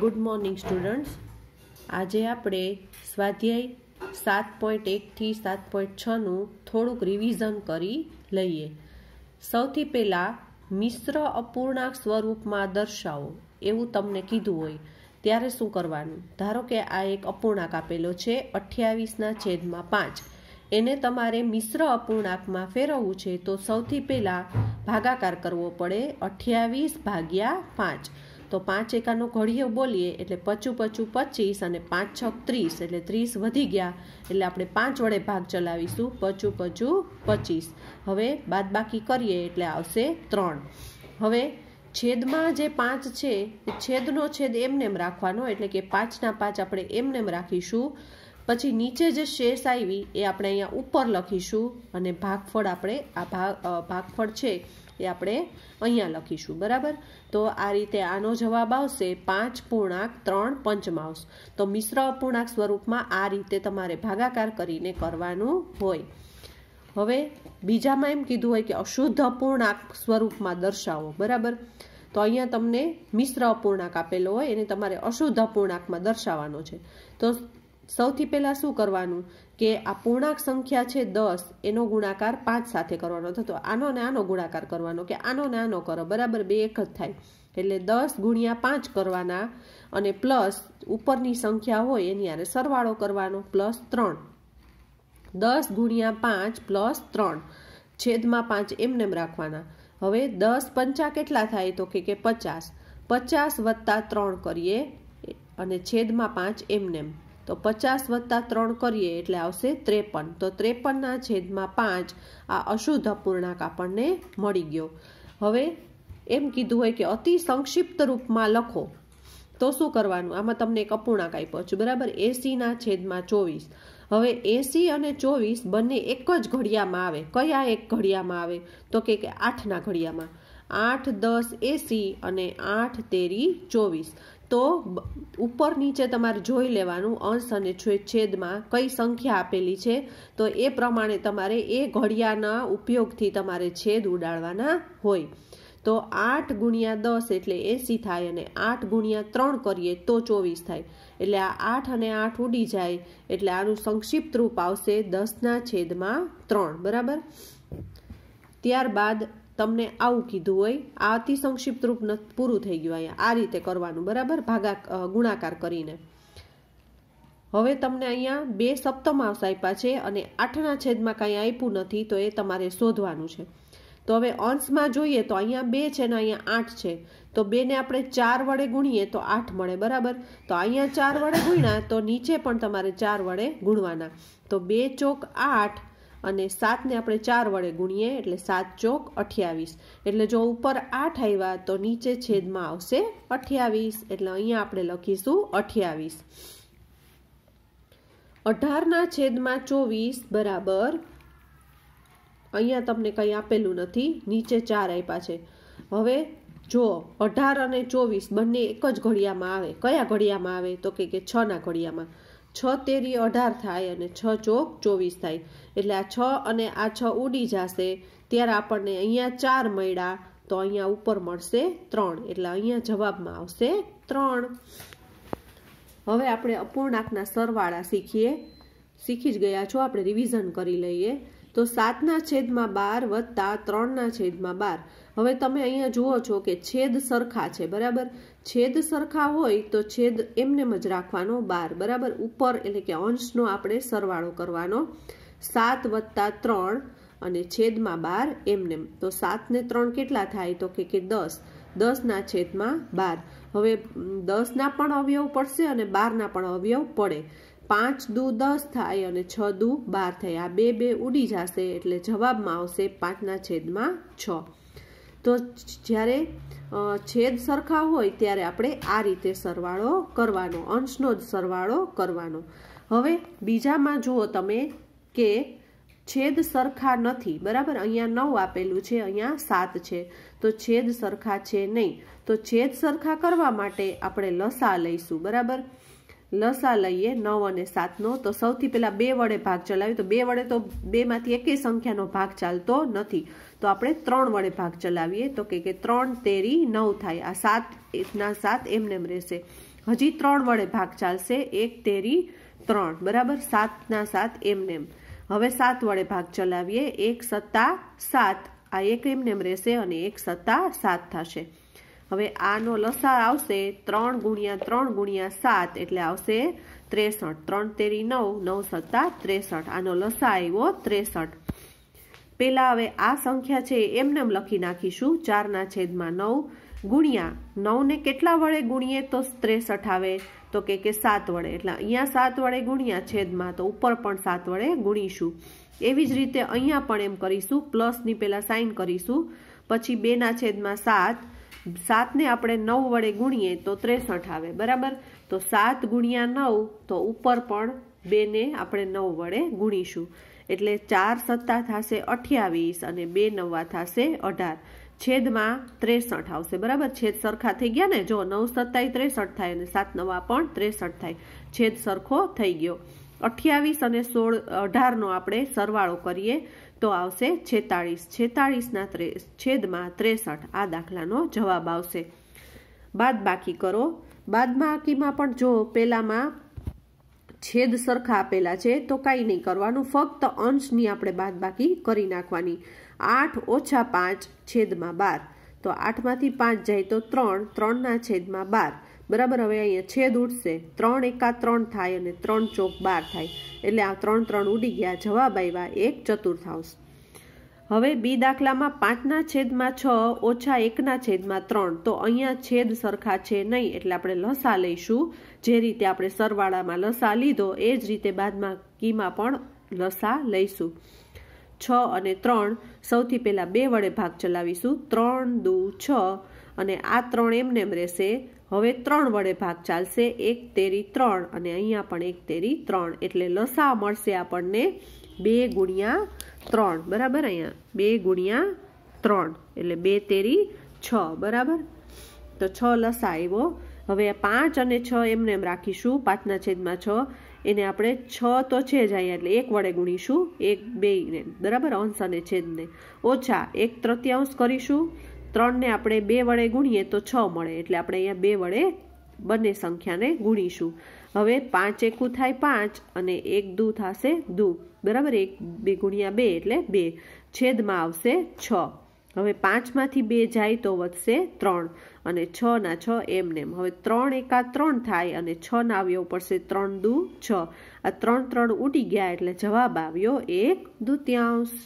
good morning students આજે આપણે સ્વાધ્યાય સાત પોઈન્ટ એકથી સાત પોઈન્ટ છનું થોડુંક રિવિઝન કરી લઈએ સૌથી પહેલાં મિશ્ર અપૂર્ણાંક સ્વરૂપમાં દર્શાવો એવું તમને કીધું હોય ત્યારે શું કરવાનું ધારો કે આ એક અપૂર્ણાંક આપેલો છે અઠ્યાવીસના છેદમાં પાંચ એને તમારે મિશ્ર અપૂર્ણાંકમાં ફેરવવું છે તો સૌથી પહેલાં ભાગાકાર કરવો પડે અઠ્યાવીસ ભાગ્યા પાંચ તો પાંચ એકાનો ઘડિયો બોલીએ એટલે પચું પચું પચીસ અને પાંચ છક ત્રીસ એટલે ત્રીસ વધી ગયા એટલે આપણે પાંચ વડે ભાગ ચલાવીશું પચું પચું પચીસ હવે બાદબાકી કરીએ એટલે આવશે ત્રણ હવે છેદમાં જે પાંચ છે એ છેદનો છેદ એમને એમ રાખવાનો એટલે કે પાંચના પાંચ આપણે એમને એમ રાખીશું પછી નીચે જે શેષ આવી એ આપણે અહીંયા ઉપર લખીશું અને ભાગફળ આપણે આ ભાગ ભાગફળ છે એ આપણે અહીંયા લખીશું બરાબર તો આ રીતે આનો જવાબ આવશે પાંચ પૂર્ણાંક ત્રણ પંચમાંશ તો મિશ્ર અપૂર્ણાંક સ્વરૂપમાં આ રીતે તમારે ભાગાકાર કરીને કરવાનું હોય હવે બીજામાં એમ કીધું હોય કે અશુદ્ધ અપૂર્ણાંક સ્વરૂપમાં દર્શાવો બરાબર તો અહીંયા તમને મિશ્ર અપૂર્ણાંક આપેલો હોય એને તમારે અશુદ્ધ અપૂર્ણાંકમાં દર્શાવવાનો છે તો સૌથી પહેલાં શું કરવાનું કે આ પૂર્ણાંક સંખ્યા છે દસ એનો ગુણાકાર પાંચ સાથે કરવાનો થતો આનો ને આનો ગુણાકાર કરવાનો કે આનો ને આનો કરો બરાબર બે એક જ થાય એટલે દસ ગુણ્યા પાંચ કરવાના અને પ્લસ ઉપરની સંખ્યા હોય એની આરે સરવાળો કરવાનો પ્લસ ત્રણ દસ ગુણ્યા પાંચ પ્લસ ત્રણ છેદમાં પાંચ એમને રાખવાના હવે દસ પંચા કેટલા થાય તો કે પચાસ પચાસ વત્તા ત્રણ કરીએ અને છેદમાં પાંચ એમનેમ તો પચાસ વત્તા ત્રણ કરીએ એટલે આવશે ત્રેપન તો ત્રેપનના છેદમાં પાંચ આ અશુદ્ધ અપૂર્ણાંક આપણને મળી ગયો હવે એમ કીધું હોય કે અતિ સંક્ષિપ્ત રૂપમાં લખો તો શું કરવાનું આમાં તમને એક અપૂર્ણાંક આપ્યો છે બરાબર એસીના છેદમાં ચોવીસ હવે એસી અને ચોવીસ બંને એક જ ઘડિયામાં આવે કયા એક ઘડિયામાં આવે તો કે આઠના ઘડિયામાં આઠ દસ એસી અને આઠ તેરી ચોવીસ તો ઉપર નીચે તમારે જોઈ લેવાનું અંશ અને છેદમાં કઈ સંખ્યા આપેલી છે તો એ પ્રમાણે તમારે એ ઘડિયાના ઉપયોગથી તમારે છેદ ઉડાડવાના હોય તો આઠ ગુણ્યા દસ એટલે એસી થાય અને આઠ ગુણ્યા ત્રણ કરીએ તો ચોવીસ થાય એટલે આ આઠ અને આઠ ઉડી જાય એટલે આનું સંક્ષિપ્ત રૂપ આવશે દસના છેદમાં ત્રણ બરાબર ત્યારબાદ તમને આવું કીધું હોય આ અતિ સંક્ષિપ્ત રૂપ પૂરું થઈ ગયું અહીંયા આ રીતે કરવાનું બરાબર ભાગા ગુણાકાર કરીને હવે તમને અહીંયા બે સપ્તમાંશ આપ્યા છે અને આઠના છેદમાં કાંઈ આપ્યું નથી તો એ તમારે શોધવાનું છે તો હવે અંશમાં જોઈએ તો અહીંયા બે છે ને અહીંયા આઠ છે તો બેને આપણે ચાર વડે ગુણીએ તો આઠ મળે બરાબર તો અહીંયા ચાર વડે ગુણ્યા તો નીચે પણ તમારે ચાર વડે ગુણવાના તો બે ચોક આઠ અને સાતને આપણે ચાર વડે ગુણીએ એટલે સાત ચોક અઠ્યાવીસ એટલે જો ઉપર આઠ આવ્યા તો નીચે છેદમાં આવશે અઠ્યાવીસ એટલે અહીંયા આપણે લખીશું અઠ્યાવીસ અઢારના છેદમાં ચોવીસ બરાબર અહીંયા તમને કંઈ આપેલું નથી નીચે ચાર આપ્યા છે હવે જો અઢાર અને ચોવીસ બંને એક જ ઘડિયામાં આવે કયા ઘડિયામાં આવે તો કે છ ના ઘડિયામાં છ તેરી અઢાર થાય અને છ ચોક ચોવીસ થાય એટલે આ છ અને આ છ ઉડી જશે ત્યારે આપણને અહીંયા ચાર મળ્યા તો અહીંયા ઉપર મળશે ત્રણ એટલે અહીંયા જવાબમાં આવશે ત્રણ હવે આપણે અપૂર્ણાંકના સરવાળા શીખીએ શીખી જ ગયા છો આપણે રિવિઝન કરી લઈએ તો સાતના છેદમાં બાર વત્તા ત્રણના છેદમાં બાર હવે તમે અહીંયા જુઓ છો કે છેદ સરખા છે બરાબર છેદ સરખા હોય તો છેદ એમને જ રાખવાનો બાર બરાબર ઉપર એટલે કે અંશનો આપણે સરવાળો કરવાનો સાત વત્તા ત્રણ અને છેદમાં બાર એમને તો સાતને ત્રણ કેટલા થાય તો કે દસ દસના છેદમાં બાર હવે દસના પણ અવયવ પડશે અને બારના પણ અવયવ પડે પાંચ દુ દસ થાય અને છ દુ બાર થાય આ બે બે ઉડી જશે એટલે જવાબમાં આવશે પાંચના છેદમાં છ તો જ્યારે છેદ સરખા હોય ત્યારે આપણે આ રીતે સરવાળો કરવાનો અંશનો જ સરવાળો કરવાનો હવે બીજામાં જુઓ તમે કે છેદ સરખા નથી બરાબર અહીંયા નવ આપેલું છે અહીંયા સાત છે તો છેદ સરખા છે નહીં તો છેદ સરખા કરવા માટે આપણે લસા લઈશું બરાબર લસા લઈએ નવ અને સાતનો તો સૌથી પહેલાં બે વડે ભાગ ચલાવ્યો તો બે વડે તો બેમાંથી એકેય સંખ્યાનો ભાગ ચાલતો નથી તો આપણે ત્રણ વડે ભાગ ચલાવીએ તો કે ત્રણ તેરી નવ થાય આ સાત એકના સાત એમને રહેશે હજી ત્રણ વડે ભાગ ચાલશે એક તેરી ત્રણ બરાબર સાતના સાત એમને હવે સાત વડે ભાગ ચલાવીએ એક સત્તા સાત આ એક એમને રહેશે અને એક સત્તા સાત થશે હવે આનો લસા આવશે ત્રણ ગુણ્યા ત્રણ ગુણ્યા સાત એટલે આવશે ત્રેસઠ ત્રણ તેરી નવ નવ સત્તા ત્રેસઠ આનો લસા આવ્યો ત્રેસઠ પહેલાં હવે આ સંખ્યા છે એમને લખી નાખીશું ચારના છેદમાં નવ ગુણ્યા નવને કેટલા વડે ગુણીએ તો ત્રેસઠ આવે તો કે કે સાત વડે એટલે અહીંયા સાત વડે ગુણ્યા છેદમાં તો ઉપર પણ સાત વડે ગુણીશું એવી જ રીતે અહીંયા પણ એમ કરીશું પ્લસની પહેલાં સાઇન કરીશું પછી બેના છેદમાં સાત સાતને આપણે નવ વડે ગુણીએ તો ત્રેસઠ આવે બરાબર તો સાત ગુણ્યા નવ તો ઉપર પણ બેને આપણે નવ વડે ગુણીશું એટલે ચાર સત્તા થશે અઠ્યાવીસ અને બે નવા થશે અઢાર છેદમાં ત્રેસઠ આવશે બરાબર છેદ સરખા થઈ ગયા ને જો નવ સત્તાએ ત્રેસઠ થાય અને સાત નવા પણ ત્રેસઠ થાય છેદ સરખો થઈ ગયો અઠ્યાવીસ અને સોળ અઢારનો આપણે સરવાળો કરીએ તો આવશે છેતાળીસ છેતાળીસના ત્રે છેદમાં ત્રેસઠ આ દાખલાનો જવાબ આવશે બાદ બાકી કરો બાદ બાકીમાં પણ જો પહેલામાં છેદ સરખા આપેલા છે તો કાંઈ નહીં કરવાનું ફક્ત અંશની આપણે બાદ બાકી કરી નાખવાની આઠ ઓછા પાંચ છેદમાં બાર તો આઠમાંથી પાંચ જાય તો ત્રણ ત્રણના છેદમાં બાર બરાબર હવે અહીંયા છેદ ઉડશે ત્રણ એકા ત્રણ થાય અને ત્રણ ચોક બાર થાય એટલે આ ત્રણ ત્રણ ઉડી ગયા જવાબ આવ્યા એક ચતુર્થાંશ હવે બી દાખલામાં પાંચના છેદમાં છ ઓછા એકના છેદમાં ત્રણ તો અહીંયા છેદ સરખા છે નહીં એટલે આપણે લસા લઈશું જે રીતે આપણે સરવાળામાં લસા લીધો એ જ રીતે બાદમાં કીમાં પણ લસા લઈશું છ અને ત્રણ સૌથી પહેલાં બે વડે ભાગ ચલાવીશું ત્રણ દુ છ અને આ ત્રણ એમને એમ રહેશે હવે ત્રણ વડે ભાગ ચાલશે એક તેરી ત્રણ અને અહીંયા પણ એક તેરી ત્રણ એટલે લસા મળશે આપણને બે ગુણ્યા ત્રણ બરાબર અહીંયા બે ગુણ્યા ત્રણ એટલે બે તેરી છ બરાબર તો છ લસા આવ્યો હવે પાંચ અને છ એમને એમ રાખીશું પાંચના છેદમાં છ એને આપણે છ તો છે જ અહીંયા એટલે એક વડે ગુણીશું એક બે ને બરાબર અંશ અને છેદને ઓછા એક તૃતીયાંશ કરીશું ત્રણને આપણે બે વડે ગુણીએ તો છ મળે એટલે આપણે અહીંયા બે વડે બંને સંખ્યાને ગુણીશું હવે પાંચ એકું થાય પાંચ અને એક દુ થશે દુ બરાબર એક બે ગુણ્યા બે એટલે બે છેદમાં આવશે છ હવે પાંચમાંથી બે જાય તો વધશે ત્રણ અને છ ના છ એમને હવે ત્રણ એકા ત્રણ થાય અને છ ના આવ્યો પડશે ત્રણ દુ છ આ ત્રણ ત્રણ ઉડી ગયા એટલે જવાબ આવ્યો એક દુત્યાંશ